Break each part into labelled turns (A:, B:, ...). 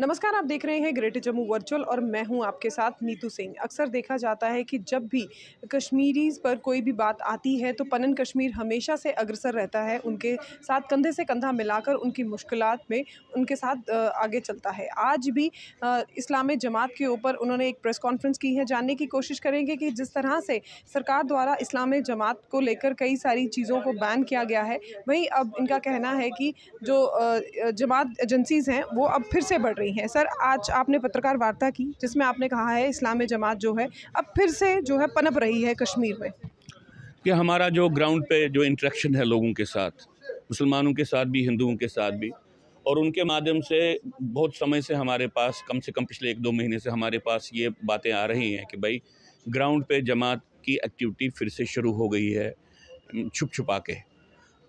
A: नमस्कार आप देख रहे हैं ग्रेटर जम्मू वर्चुअल और मैं हूं आपके साथ नीतू सिंह अक्सर देखा जाता है कि जब भी कश्मीरीज़ पर कोई भी बात आती है तो पनन कश्मीर हमेशा से अग्रसर रहता है उनके साथ कंधे से कंधा मिलाकर उनकी मुश्किल में उनके साथ आगे चलता है आज भी इस्लामी जमात के ऊपर उन्होंने एक प्रेस कॉन्फ्रेंस की है जानने की कोशिश करेंगे कि जिस तरह से सरकार द्वारा इस्लामी जमात को लेकर कई सारी चीज़ों को बैन किया गया है वहीं अब इनका कहना है कि जो जमात एजेंसीज़ हैं वो अब फिर से बढ़ रही रही हैं सर आज आपने पत्रकार वार्ता की जिसमें आपने कहा है इस्लामी जमात जो है अब फिर से जो है पनप रही है कश्मीर में
B: कि हमारा जो ग्राउंड पे जो इंट्रैक्शन है लोगों के साथ मुसलमानों के साथ भी हिंदुओं के साथ भी और उनके माध्यम से बहुत समय से हमारे पास कम से कम पिछले एक दो महीने से हमारे पास ये बातें आ रही हैं कि भाई ग्राउंड पे जमात की एक्टिविटी फिर से शुरू हो गई है छुप छुपा के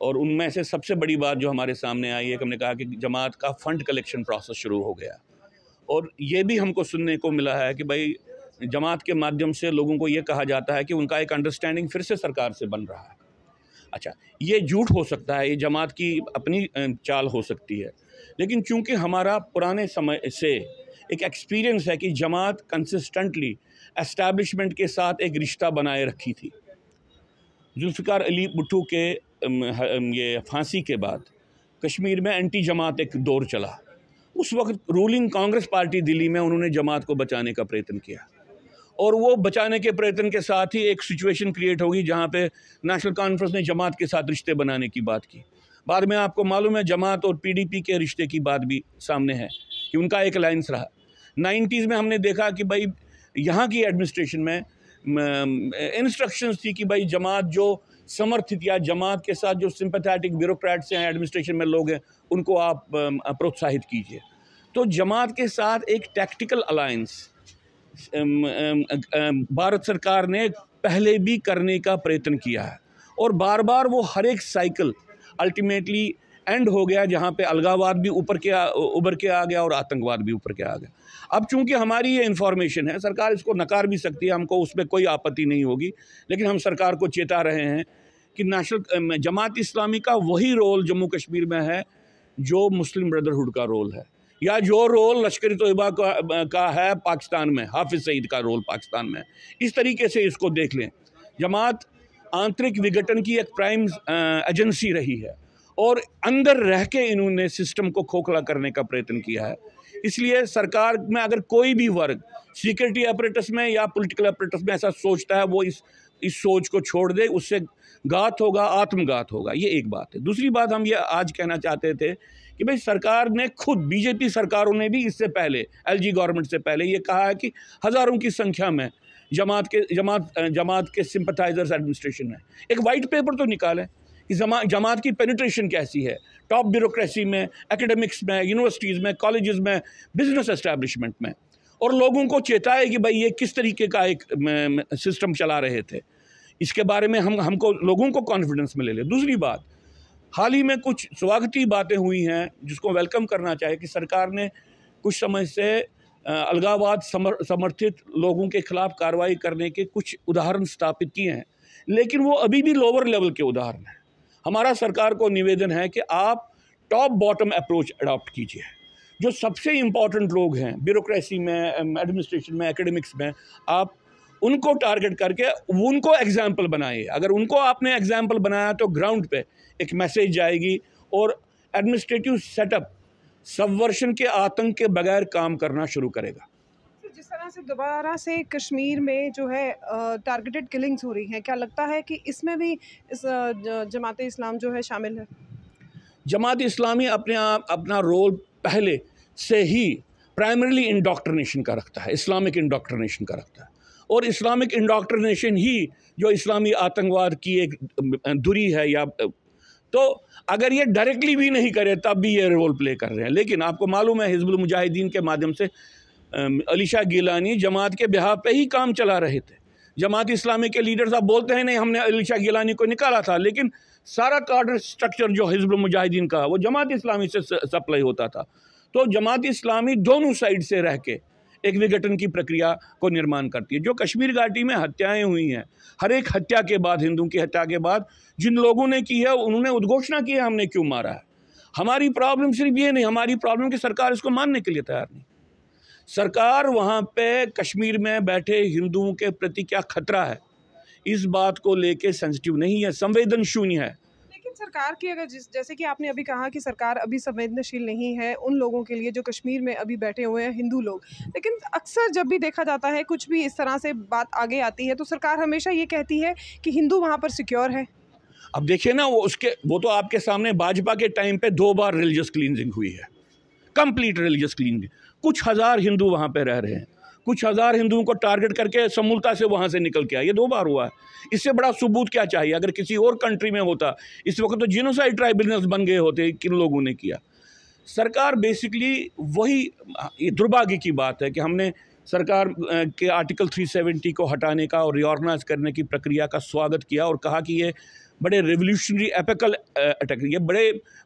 B: और उनमें से सबसे बड़ी बात जो हमारे सामने आई है कि हमने कहा कि जमात का फ़ंड कलेक्शन प्रोसेस शुरू हो गया और ये भी हमको सुनने को मिला है कि भाई जमात के माध्यम से लोगों को ये कहा जाता है कि उनका एक अंडरस्टैंडिंग फिर से सरकार से बन रहा है अच्छा ये झूठ हो सकता है ये जमात की अपनी चाल हो सकती है लेकिन चूंकि हमारा पुराने समय से एक एक्सपीरियंस है कि जमात कंसिस्टेंटली एस्टैब्लिशमेंट के साथ एक रिश्ता बनाए रखी थी जुल्फ़िकार अली भुट्टू के ये फांसी के बाद कश्मीर में एंटी जमात एक दौर चला उस वक्त रूलिंग कांग्रेस पार्टी दिल्ली में उन्होंने जमात को बचाने का प्रयत्न किया और वो बचाने के प्रयत्न के साथ ही एक सिचुएशन क्रिएट होगी जहाँ पे नेशनल कॉन्फ्रेंस ने जमात के साथ रिश्ते बनाने की बात की बाद में आपको मालूम है जमात और पीडीपी के रिश्ते की बात भी सामने है कि उनका एक अलायंस रहा नाइन्टीज़ में हमने देखा कि भाई यहाँ की एडमिनिस्ट्रेशन में इंस्ट्रक्शंस थी कि भाई जमात जो समर्थित या जमात के साथ जो सिंपथेटिक ब्यूरोक्रेट्स हैं एडमिनिस्ट्रेशन में लोग हैं उनको आप प्रोत्साहित कीजिए तो जमात के साथ एक टैक्टिकल अलायंस भारत सरकार ने पहले भी करने का प्रयत्न किया है और बार बार वो हर एक साइकिल अल्टीमेटली एंड हो गया जहाँ पे अलगावाद भी ऊपर के उभर के आ गया और आतंकवाद भी ऊपर के आ गया अब चूंकि हमारी ये इन्फॉर्मेशन है सरकार इसको नकार भी सकती है हमको उसमें कोई आपत्ति नहीं होगी लेकिन हम सरकार को चेता रहे हैं कि नेशनल जमात इस्लामी का वही रोल जम्मू कश्मीर में है जो मुस्लिम ब्रदरहुड का रोल है या जो रोल लश्कर तयबा का, का है पाकिस्तान में हाफिज सईद का रोल पाकिस्तान में इस तरीके से इसको देख लें जमात आंतरिक विघटन की एक प्राइम एजेंसी रही है और अंदर रह के इन्होंने सिस्टम को खोखला करने का प्रयत्न किया है इसलिए सरकार में अगर कोई भी वर्ग सिक्योरिटी ऑपरेटर्स में या पॉलिटिकल ऑपरेटर्स में ऐसा सोचता है वो इस इस सोच को छोड़ दे उससे गात होगा आत्मघात होगा ये एक बात है दूसरी बात हम ये आज कहना चाहते थे कि भाई सरकार ने खुद बीजेपी सरकारों ने भी इससे पहले एलजी गवर्नमेंट से पहले ये कहा है कि हज़ारों की संख्या में जमात के जमात जमात के सिंपथाइजर्स एडमिनिस्ट्रेशन है एक वाइट पेपर तो निकाले कि जमा जमात की पेनिट्रेशन कैसी है टॉप ब्यूरोसी में एकेडमिक्स में यूनिवर्सिटीज़ में कॉलेज़ में बिज़नेस इस्टेब्लिशमेंट में और लोगों को चेताए कि भाई ये किस तरीके का एक सिस्टम चला रहे थे इसके बारे में हम हमको लोगों को कॉन्फिडेंस में ले लें दूसरी बात हाल ही में कुछ स्वागती बातें हुई हैं जिसको वेलकम करना चाहिए कि सरकार ने कुछ समय से अलगावाद समर, समर्थित लोगों के खिलाफ कार्रवाई करने के कुछ उदाहरण स्थापित किए हैं लेकिन वो अभी भी लोअर लेवल के उदाहरण हैं हमारा सरकार को निवेदन है कि आप टॉप बॉटम अप्रोच अडॉप्ट कीजिए जो सबसे इम्पॉर्टेंट लोग हैं ब्यूरोक्रेसी में एडमिनिस्ट्रेशन में एकेडमिक्स में आप उनको टारगेट करके उनको एग्जाम्पल बनाइए अगर उनको आपने एग्जाम्पल बनाया तो ग्राउंड पे एक मैसेज जाएगी और एडमिनिस्ट्रेटिव सेटअप सबवर्शन के आतंक के बगैर काम करना शुरू करेगा
A: तरह से दोबारा से कश्मीर में जो है टारगेटेड किलिंग्स हो रही हैं क्या लगता है कि इसमें भी इस जमात इस्लाम जो है शामिल है
B: जमात इस्लामी अपने आप अपना रोल पहले से ही प्राइमरली इंडॉक्ट्रिनेशन का रखता है इस्लामिक इंडॉक्ट्रिनेशन का रखता है और इस्लामिक इंडॉक्ट्रिनेशन ही जो इस्लामी आतंकवाद की एक दूरी है या तो अगर ये डायरेक्टली भी नहीं करे तब भी ये रोल प्ले कर रहे हैं लेकिन आपको मालूम है हिजबुल मुजाहिदीन के माध्यम से अली शाह गिलानी जमात के बिहा पे ही काम चला रहे थे जमात इस्लामी के लीडर साहब बोलते हैं नहीं हमने अली शाह गिलानी को निकाला था लेकिन सारा कार्डर स्ट्रक्चर जो हिजब मुजाहिदीन का वो जमात इस्लामी से सप्लाई होता था तो जमात इस्लामी दोनों साइड से रह के एक विघटन की प्रक्रिया को निर्माण करती है जो कश्मीर घाटी में हत्याएं हुई हैं हर एक हत्या के बाद हिंदुओं की हत्या के बाद जिन लोगों ने की है उन्होंने उद्घोषणा की है हमने क्यों मारा है हमारी प्रॉब्लम सिर्फ ये नहीं हमारी प्रॉब्लम की सरकार इसको मानने के लिए तैयार नहीं सरकार वहाँ पे कश्मीर में बैठे हिंदुओं के प्रति क्या खतरा है इस बात को लेके सेंसिटिव नहीं है संवेदन शून्य है
A: लेकिन सरकार की अगर जिस जैसे कि आपने अभी कहा कि सरकार अभी संवेदनशील नहीं है उन लोगों के लिए जो कश्मीर में अभी बैठे हुए हैं हिंदू लोग लेकिन अक्सर जब भी देखा जाता है कुछ भी इस तरह से बात आगे आती है तो सरकार हमेशा ये कहती है कि हिंदू वहाँ पर सिक्योर है
B: अब देखिए ना वो उसके वो तो आपके सामने भाजपा के टाइम पे दो बार रिलीजियस क्लिनजिंग हुई है कंप्लीट रिलीजियस क्लिनजिंग कुछ हज़ार हिंदू वहाँ पर रह रहे हैं कुछ हज़ार हिंदुओं को टारगेट करके समूलता से वहाँ से निकल के आया ये दो बार हुआ है इससे बड़ा सबूत क्या चाहिए अगर किसी और कंट्री में होता इस वक्त तो जिनोसाइड ट्राइबल्स बन गए होते किन लोगों ने किया सरकार बेसिकली वही ये दुर्भाग्य की बात है कि हमने सरकार के आर्टिकल 370 को हटाने का और रिऑर्गनाइज करने की प्रक्रिया का स्वागत किया और कहा कि ये बड़े रेवोल्यूशनरी एपिकल अटैक ये बड़े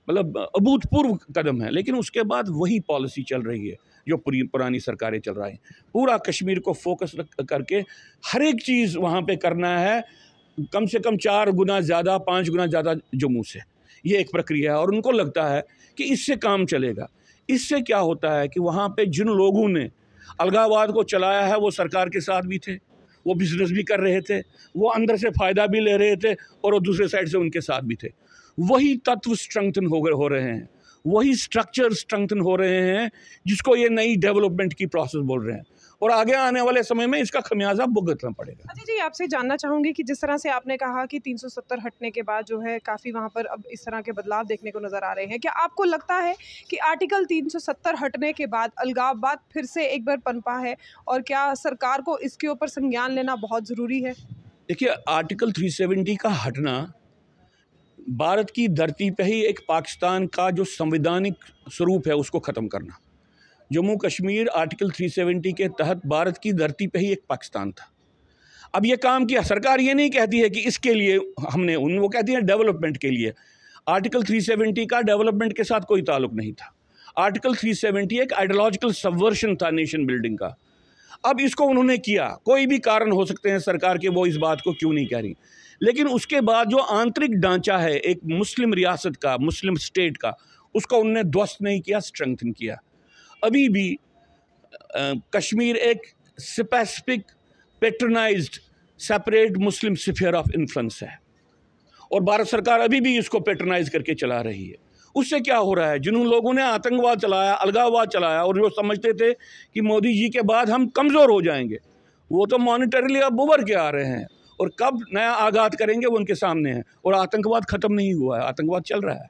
B: मतलब अभूतपूर्व कदम है लेकिन उसके बाद वही पॉलिसी चल रही है जो पूरी पुरानी सरकारें चल रही हैं पूरा कश्मीर को फोकस करके हर एक चीज़ वहाँ पर करना है कम से कम चार गुना ज़्यादा पाँच गुना ज़्यादा जम्मू से ये एक प्रक्रिया है और उनको लगता है कि इससे काम चलेगा इससे क्या होता है कि वहाँ पे जिन लोगों ने अलगावाद को चलाया है वो सरकार के साथ भी थे वो बिजनेस भी कर रहे थे वो अंदर से फ़ायदा भी ले रहे थे और वो दूसरे साइड से उनके साथ भी थे वही तत्व स्ट्रेंथन हो गए हो रहे हैं वही स्ट्रक्चर स्ट्रेंथन हो रहे हैं जिसको ये नई डेवलपमेंट की प्रोसेस बोल रहे हैं और आगे आने वाले समय में इसका खमियाजा भुगतना पड़ेगा
A: अच्छा जी आपसे जानना चाहूंगी कि जिस तरह से आपने कहा कि 370 हटने के बाद जो है काफ़ी वहां पर अब इस तरह के बदलाव देखने को नज़र आ रहे हैं क्या आपको लगता है कि आर्टिकल 370 हटने के बाद अलगाववाद फिर से एक बार पनपा है और क्या सरकार को इसके ऊपर संज्ञान लेना बहुत ज़रूरी है
B: देखिए आर्टिकल थ्री का हटना भारत की धरती पे ही एक पाकिस्तान का जो संवैधानिक स्वरूप है उसको ख़त्म करना जम्मू कश्मीर आर्टिकल 370 के तहत भारत की धरती पे ही एक पाकिस्तान था अब ये काम किया सरकार ये नहीं कहती है कि इसके लिए हमने उन वो कहती है डेवलपमेंट के लिए आर्टिकल 370 का डेवलपमेंट के साथ कोई ताल्लुक नहीं था आर्टिकल 370 एक आइडियोलॉजिकल सबवर्शन था नेशन बिल्डिंग का अब इसको उन्होंने किया कोई भी कारण हो सकते हैं सरकार के वो इस बात को क्यों नहीं कह रही लेकिन उसके बाद जो आंतरिक ढांचा है एक मुस्लिम रियासत का मुस्लिम स्टेट का उसका उनने ध्वस्त नहीं किया स्ट्रेंथन किया अभी भी आ, कश्मीर एक specific patronize separate Muslim sphere of influence है और भारत सरकार अभी भी इसको पेट्रनाइज करके चला रही है उससे क्या हो रहा है जिन लोगों ने आतंकवाद चलाया अलगाववाद चलाया और जो समझते थे कि मोदी जी के बाद हम कमज़ोर हो जाएंगे वो तो मॉनिटरली अब उबर के आ रहे हैं और कब नया आगात करेंगे वो उनके सामने है और आतंकवाद ख़त्म नहीं हुआ है आतंकवाद चल रहा है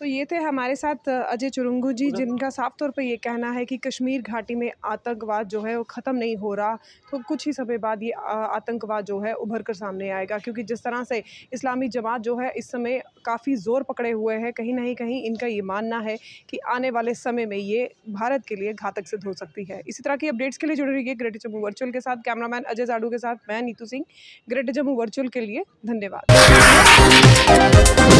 A: तो ये थे हमारे साथ अजय चुरुंगू जी जिनका साफ तौर पर ये कहना है कि कश्मीर घाटी में आतंकवाद जो है वो ख़त्म नहीं हो रहा तो कुछ ही समय बाद ये आतंकवाद जो है उभर कर सामने आएगा क्योंकि जिस तरह से इस्लामी जमात जो है इस समय काफ़ी ज़ोर पकड़े हुए हैं कहीं ना कहीं इनका ये मानना है कि आने वाले समय में ये भारत के लिए घातक सिद्ध हो सकती है इसी तरह की अपडेट्स के लिए जुड़े है ग्रेटर जम्मू वर्चुअल के साथ कैमरामैन अजय जाडू के साथ मैं नीतू सिंह ग्रेटर जम्मू वर्चुअल के लिए धन्यवाद